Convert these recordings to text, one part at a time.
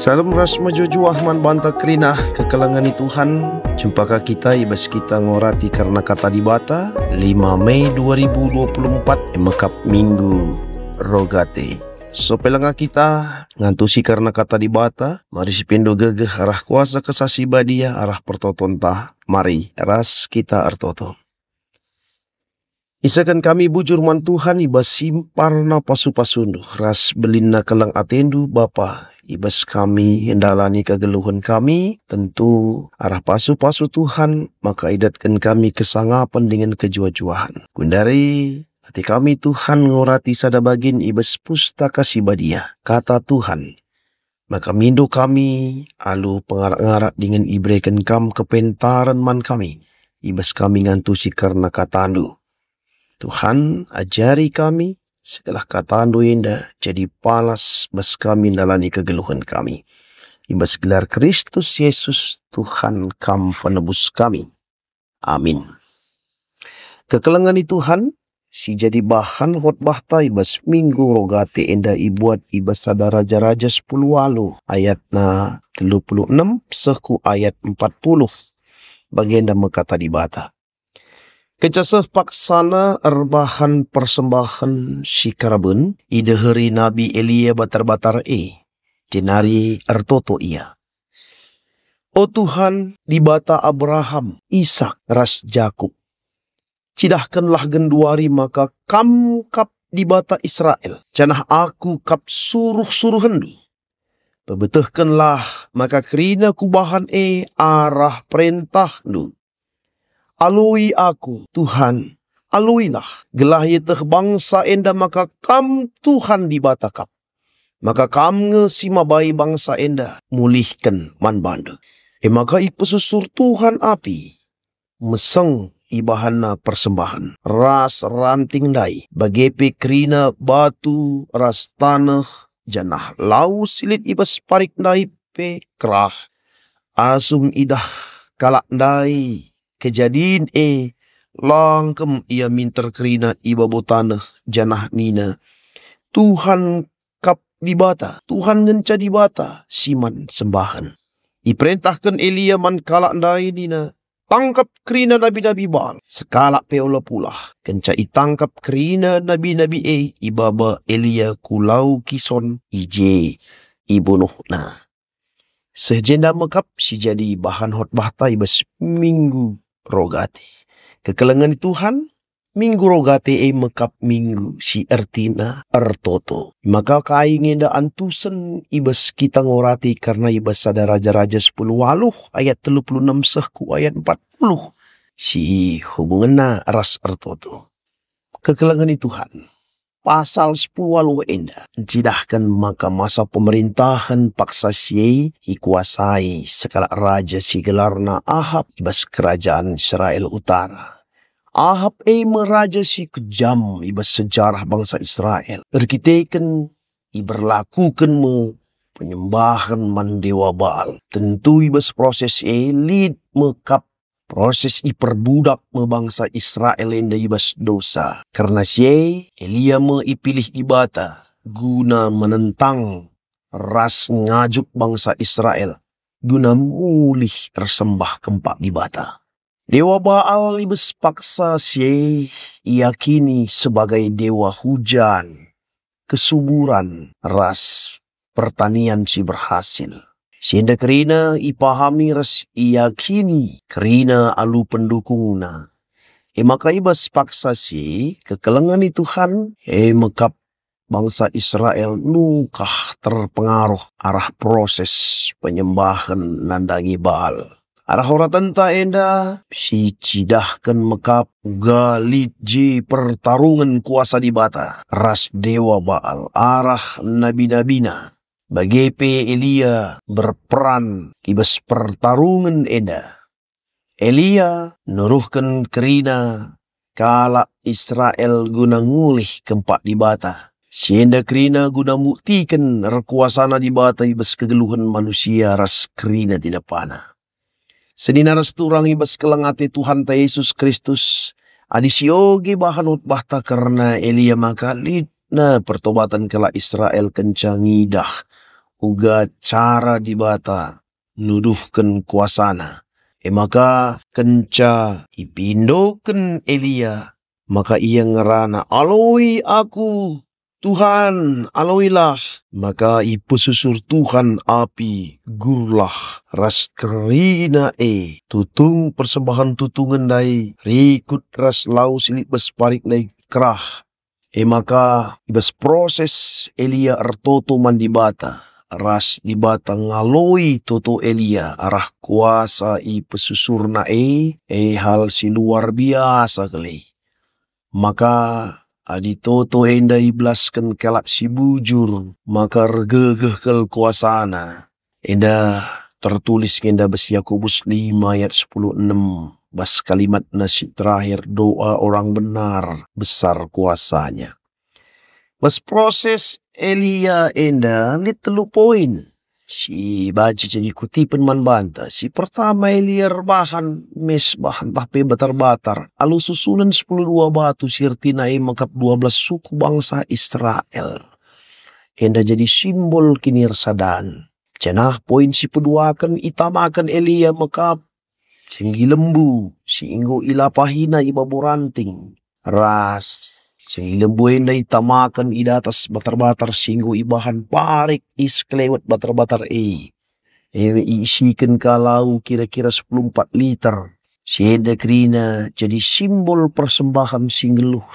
Salam rasma jojo ahman banta kerina kekelangani Tuhan Jumpakah kita ibas kita ngorati karena kata di bata 5 Mei 2024 Mekap minggu rogate So pelanga kita ngantusi karena kata di bata Mari pindu gegeh arah kuasa kesasi badia arah pertoton Mari ras kita artoton Isakan kami bujur man Tuhan iba simparna pasu-pasundu ras belinna kelang atendu bapa ibas kami hendalani kegeluhan kami tentu arah pasu-pasu Tuhan maka idatkan kami kesangapan dengan kejua-juahan. Kundari hati kami Tuhan ngurati sadabagin ibas pustaka sibadia kata Tuhan maka mindu kami alu pengarak-ngarak dengan ibrekan kam kepentaran man kami ibas kami ngantusi karena katandu Tuhan ajari kami segala kataan doenda jadi palas bas kami dalani kegeluhan kami. Imbas gelar Kristus Yesus Tuhan kam penebus kami. Amin. Kekelangan di Tuhan, si jadi bahan khotbah ta ibas minggu rogate enda ibuat ibas sada raja-raja 10 walu ayat na 36 seku ayat 40 bagian dan mekata di bata. Kecasah paksana erbahan persembahan si karabun, idehari Nabi Elia batar-batar e, jenari ertoto ia. O Tuhan, di bata Abraham, Ishak, ras Jakub, cidahkanlah genduari maka kam kap di bata Israel, canah aku kap suruh-suruh hendu. Pebetuhkanlah maka kerina kubahan e arah perintah nun. alui aku, Tuhan. Aluilah, gelahi teh bangsa enda maka kam Tuhan dibatakap. Maka kam nge sima bayi bangsa enda, mulihkan man bandu. E maka ik Tuhan api, meseng ibahana persembahan. Ras ranting dai, bagai krina batu, ras tanah, janah lau silit ibas parik dai pe krah. Asum idah kalak dai kejadiin e eh, langkem ia minter kerina iba botana janah nina. Tuhan kap di bata, Tuhan genca di bata, siman sembahan. Diperintahkan Elia man kalak ndai nina. Tangkap kerina nabi-nabi bal Sekala peola pula. Kenca tangkap kerina nabi-nabi E. Eh, Ibaba Elia kulau kison ije. Ibunuh na. Sejenda mekap si jadi bahan hotbah tai minggu rogate. Kekelangan Tuhan, minggu rogate e mekap minggu si ertina ertoto. Maka kai ngenda antusen ibas kita ngorati karena ibas ada raja-raja sepuluh waluh ayat 36 sehku ayat 40. Si hubungan na ras ertoto. Kekelangan Tuhan pasal 10 enda. Jidahkan maka masa pemerintahan paksa siei ikuasai sekala raja si gelarna Ahab ibas kerajaan Israel Utara. Ahab e meraja si kejam ibas sejarah bangsa Israel. Berkiteken iberlakukan me penyembahan mandewa Baal. Tentu ibas proses elit mekap proses iperbudak membangsa Israel yang daibas dosa. Karena si Elia meipilih ibata guna menentang ras ngajuk bangsa Israel guna mulih tersembah kempak ibata. Dewa Baal ibas paksa si yakini sebagai dewa hujan, kesuburan, ras pertanian si berhasil. Sinda kerina ipahami res iyakini kerina alu pendukungna. E maka iba sepaksa si kekelengani Tuhan e mekap bangsa Israel nukah terpengaruh arah proses penyembahan nandangi Baal. Arah horatan ta enda si cidahkan mekap galit ji pertarungan kuasa di bata ras dewa Baal arah nabi-nabina pe Elia berperan kibas pertarungan eda. Elia nuruhkan kerina kala Israel guna ngulih keempat di bata. Sienda kerina guna buktikan rekuasana di bata ibas kegeluhan manusia ras kerina tidak panah. Senina ras turang ibas kelengate Tuhan ta Yesus Kristus Adisiogi bahan utbahta karena Elia maka lidna pertobatan kala Israel kencang idah uga cara dibata nuduhkan kuasana. E maka kenca ipindokan Elia. Maka ia ngerana aloi aku Tuhan aloilah. Maka ipususur Tuhan api gurlah ras kerina e. Tutung persembahan tutungan dai rikut ras lau silip besparik dai kerah. E maka ibas proses Elia ertoto mandibata ras di batang ngaloi toto Elia arah kuasa i pesusur nae e hal si luar biasa kali. Maka adi toto enda iblaskan kelak si bujur maka regegeh kel kuasana. Enda tertulis enda besi Yakobus 5 ayat 10 6. Bas kalimat nasi terakhir doa orang benar besar kuasanya. Bas proses Elia ena ni telu poin. Si baca jadi kutipan man banta. Si pertama Elia rebahan mes bahan tapi batar-batar. Alu susunan sepuluh dua batu sirtina mengkap dua belas suku bangsa Israel. Enda jadi simbol kinir sadan. Cenah poin si peduakan itamakan Elia mekap. Singgi lembu, si inggo ilapahina iba buranting. Ras Silbuin na itamakan idatas batar-batar singgo ibahan parik isklewat batar-batar e. Ewe iisikan kalau kira-kira 14 4 liter. Sienda krina jadi simbol persembahan singgeluh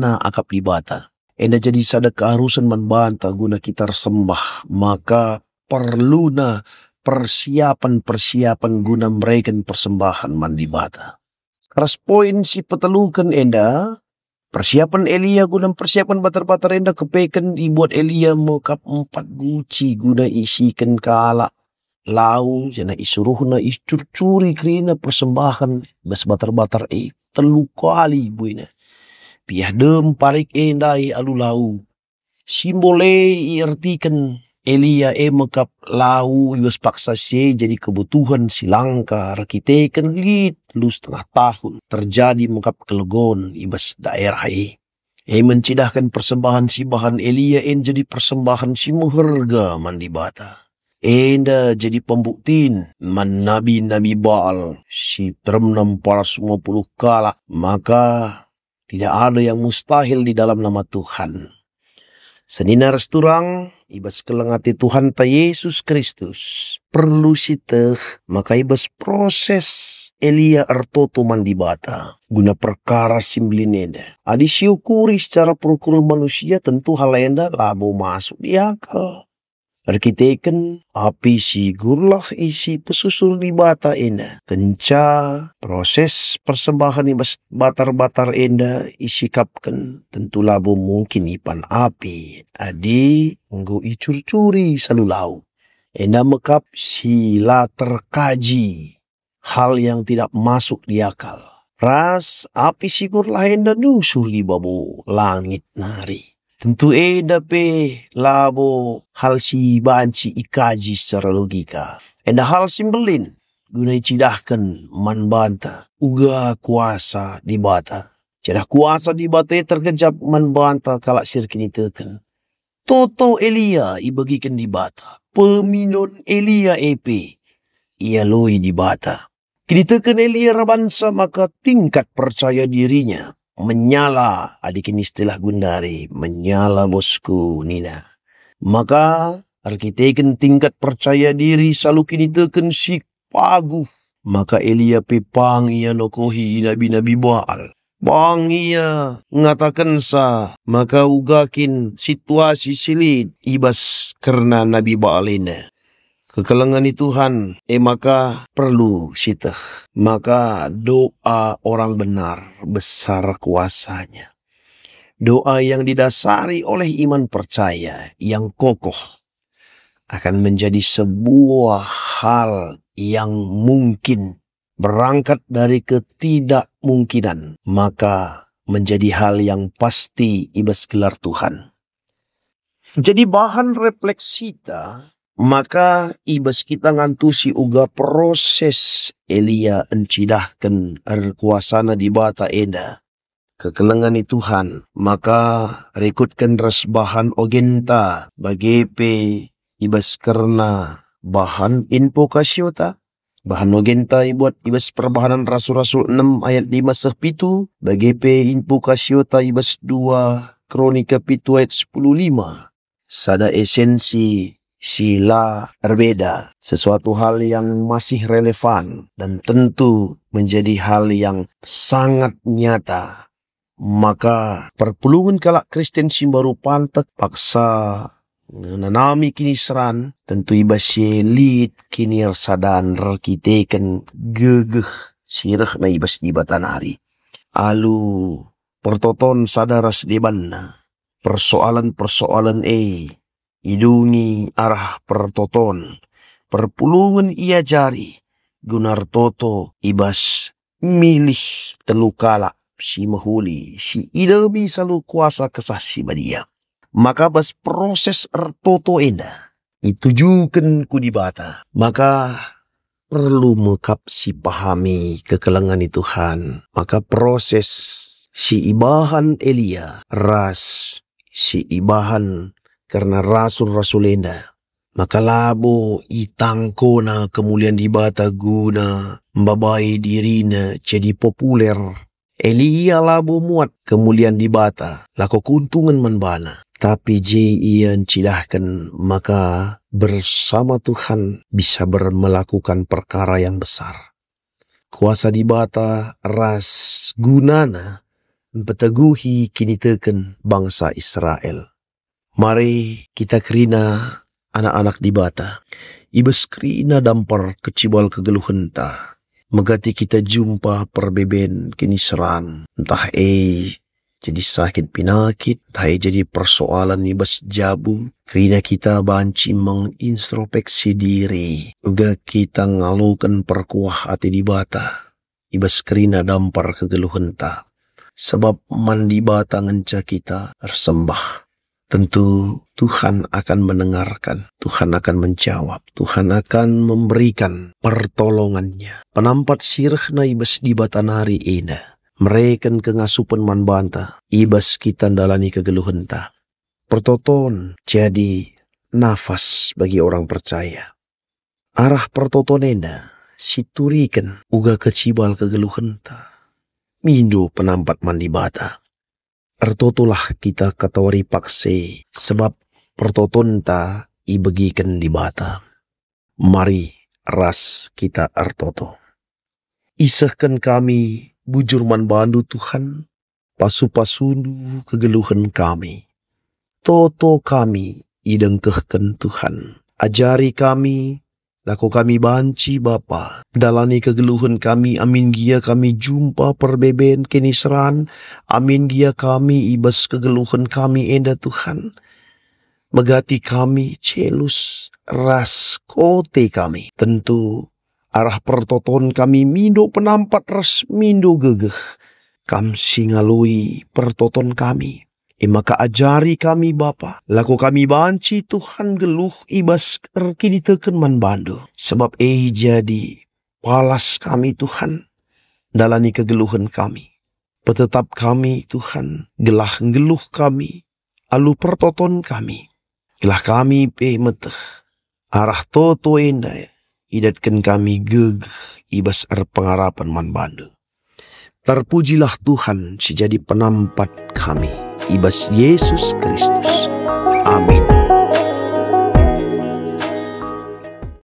na akap ibata. Enda jadi sadak keharusan manbanta guna kita sembah. Maka perlu na persiapan-persiapan guna mereka persembahan mandibata. Keras poin si petelukan enda, Persiapan Elia guna persiapan batar-batar rendah kepeken dibuat Elia mekap empat guci guna isikan kala lau jana isuruhna iscurcuri kerina persembahan bas batar-batar e eh, telu kali buina. Piah dem parik endai alu lau. Simbole artikan Elia e mekap lau ibas paksa se jadi kebutuhan silangka rakiteken lid telu setengah tahun terjadi mengkap kelegon ibas daerah ini. Ia mencidahkan persembahan si bahan Elia yang jadi persembahan si muherga mandi bata. Enda jadi pembuktin man nabi-nabi Baal si termenam para semua puluh kalah. maka tidak ada yang mustahil di dalam nama Tuhan. Seninar resturang ibas kelengati Tuhan ta Yesus Kristus perlu siteh maka ibas proses Elia artoto mandibata guna perkara simblineda adi syukuri secara perukuran manusia tentu hal lain labo masuk di akal Perkiteken api si gurlah isi pesusur di bata enda. Kenca proses persembahan di batar-batar enda isi kapken. Tentu labu mungkin ipan api. Adi nggo icur-curi selulau. Enda mekap sila terkaji. Hal yang tidak masuk di akal. Ras api sigur lain enda nusur di babu langit nari. Tentu eh dapat labo hal si banci ikaji secara logika. Enda hal simbelin guna cidahkan man banta uga kuasa di bata. Cidah kuasa di bata terkejap man banta kalak sirkin itu kan. Toto Elia ibagikan di bata. Peminun Elia EP ia loi di bata. Kini tekan Elia rabansa maka tingkat percaya dirinya menyala adik ini istilah gundari menyala bosku Nina maka arkite ken tingkat percaya diri saluk ini teken si paguf maka Elia pipang ia nokohi nabi nabi Baal Bang ia ngatakan sa maka ugakin situasi silid ibas karena nabi Baal ini. kekelengan di Tuhan, eh maka perlu sitah. Maka doa orang benar besar kuasanya. Doa yang didasari oleh iman percaya yang kokoh akan menjadi sebuah hal yang mungkin berangkat dari ketidakmungkinan maka menjadi hal yang pasti ibas gelar Tuhan. Jadi bahan refleksita maka ibas kita ngantusi uga proses Elia encidahkan erkuasana di bata eda. Kekelengan Tuhan, maka ras bahan ogenta bagi pe ibas karena bahan infokasiota. Bahan ogenta ibuat ibas perbahanan rasul-rasul 6 ayat 5 sepitu. Bagepe infokasiota ibas 2 kronika pitu ayat 10 5. Sada esensi sila berbeda, sesuatu hal yang masih relevan dan tentu menjadi hal yang sangat nyata. Maka perpulungan kalak Kristen simbaru pantek paksa nanami kini seran tentu iba sielit kini sadan rekiteken gegeh sirah na ibas ibatan hari Alu pertoton sadaras mana persoalan-persoalan eh idungi arah pertoton, perpulungan ia jari, gunar toto ibas milih telukala si mahuli si idami selalu kuasa kesah si badia. Maka bas proses ertoto enda ditujukan ku dibata. Maka perlu mengkap si pahami kekelangan Tuhan. Maka proses si ibahan Elia ras si ibahan karena rasul-rasulenda. Maka labo itangkona kemuliaan di bata guna mbabai dirina jadi populer. Elia labo muat kemuliaan di bata, lako keuntungan menbana. Tapi je ian cidahkan maka bersama Tuhan bisa bermelakukan perkara yang besar. Kuasa di bata ras gunana mempeteguhi kini teken bangsa Israel. Mari kita kerina anak-anak di bata. Ibas kerina dampar kecibal kegeluhan ta. Megati kita jumpa perbeben kini seran. Entah eh jadi sakit pinakit, entah eh jadi persoalan ibas jabu. Kerina kita banci mengintrospeksi diri. Uga kita ngalukan perkuah hati di bata. Ibas kerina dampar kegeluhan ta. Sebab mandi bata ngenca kita tersembah tentu Tuhan akan mendengarkan, Tuhan akan menjawab, Tuhan akan memberikan pertolongannya. Penampat sirh na ibas di batanari ina, mereka kengasupan ngasupan man banta, ibas kita dalani kegeluhenta. Pertoton jadi nafas bagi orang percaya. Arah pertoton ina, siturikan uga kecibal kegeluhenta. Mindo penampat mandi bata ertotulah kita katawari paksi, sebab pertotonta ibegikan di bata. Mari ras kita ertoto. Isahkan kami bujurman bandu Tuhan, pasu-pasundu kegeluhan kami. Toto kami idengkehkan Tuhan. Ajari kami Laku kami banci Bapa. Dalani kegeluhan kami, amin gia kami jumpa perbeben kenisran, Amin gia kami ibas kegeluhan kami enda Tuhan. Megati kami celus ras kote kami. Tentu arah pertoton kami mindo penampat ras mindo gegeh. Kam singalui pertoton kami Imaka eh, maka ajari kami Bapa, laku kami banci Tuhan geluh ibas kini teken man bandu. Sebab eh jadi palas kami Tuhan, dalani kegeluhan kami. Petetap kami Tuhan, gelah geluh kami, alu pertoton kami. Gelah kami pe meteh, arah toto endaya, idatkan kami geg ibas er pengharapan man bandu. Terpujilah Tuhan sejadi penampat kami ibas Yesus Kristus. Amin.